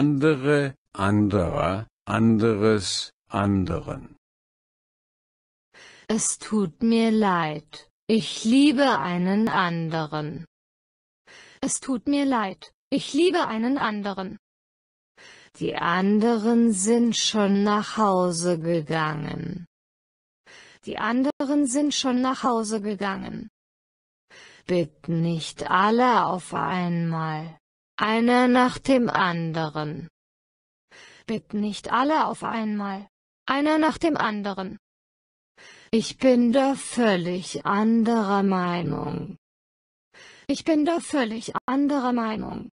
andere, anderer, anderes, anderen. Es tut mir leid, ich liebe einen anderen. Es tut mir leid, ich liebe einen anderen. Die anderen sind schon nach Hause gegangen. Die anderen sind schon nach Hause gegangen. Bitte nicht alle auf einmal. Einer nach dem anderen. Bitte nicht alle auf einmal. Einer nach dem anderen. Ich bin da völlig anderer Meinung. Ich bin da völlig anderer Meinung.